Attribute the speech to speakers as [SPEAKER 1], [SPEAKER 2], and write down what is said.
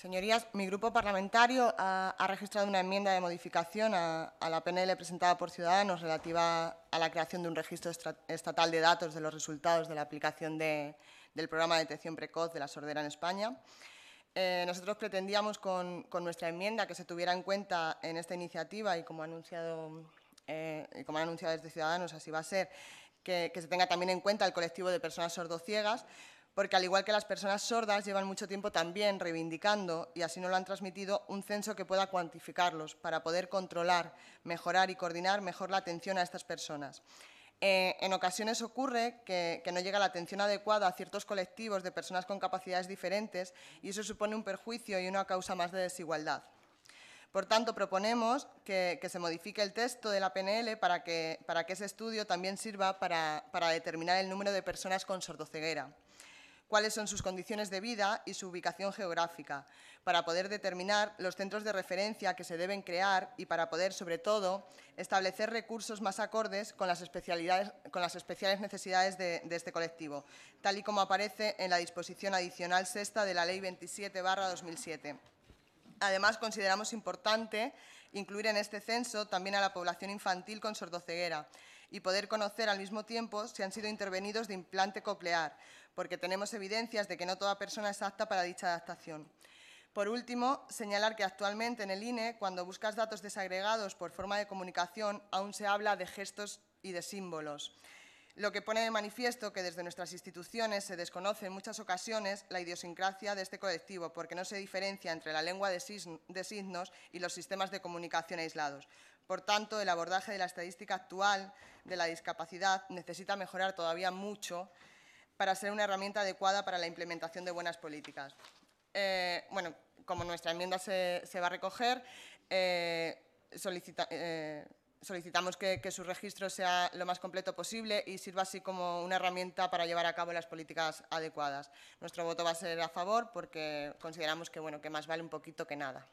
[SPEAKER 1] Señorías, mi grupo parlamentario ha, registrado una enmienda de modificación a, la PNL presentada por Ciudadanos relativa a la creación de un registro estatal de datos de los resultados de la aplicación del programa de detección precoz de la sordera en España. Eh, nosotros pretendíamos con, nuestra enmienda que se tuviera en cuenta en esta iniciativa y como ha anunciado, eh, como han anunciado desde Ciudadanos, así va a ser, que, se tenga también en cuenta el colectivo de personas sordociegas, porque al igual que las personas sordas llevan mucho tiempo también reivindicando, y así no lo han transmitido, un censo que pueda cuantificarlos para poder controlar, mejorar y coordinar mejor la atención a estas personas. Eh, en ocasiones ocurre que, no llega la atención adecuada a ciertos colectivos de personas con capacidades diferentes y eso supone un perjuicio y una causa más de desigualdad. Por tanto, proponemos que, se modifique el texto de la PNL para que, ese estudio también sirva para determinar el número de personas con sordoceguera cuáles son sus condiciones de vida y su ubicación geográfica, para poder determinar los centros de referencia que se deben crear y para poder, sobre todo, establecer recursos más acordes con las, especialidades, con las especiales necesidades de, de este colectivo, tal y como aparece en la disposición adicional sexta de la Ley 27 2007. Además, consideramos importante incluir en este censo también a la población infantil con sordoceguera y poder conocer al mismo tiempo si han sido intervenidos de implante coclear, porque tenemos evidencias de que no toda persona es apta para dicha adaptación. Por último, señalar que actualmente en el INE, cuando buscas datos desagregados por forma de comunicación, aún se habla de gestos y de símbolos lo que pone de manifiesto que desde nuestras instituciones se desconoce en muchas ocasiones la idiosincrasia de este colectivo, porque no se diferencia entre la lengua de, signos y los sistemas de comunicación aislados. Por tanto, el abordaje de la estadística actual de la discapacidad necesita mejorar todavía mucho para ser una herramienta adecuada para la implementación de buenas políticas. Eh, bueno, como nuestra enmienda se, va a recoger, eh, solicita, eh, solicitamos que, su registro sea lo más completo posible y sirva así como una herramienta para llevar a cabo las políticas adecuadas. Nuestro voto va a ser a favor porque consideramos que, bueno, que más vale un poquito que nada.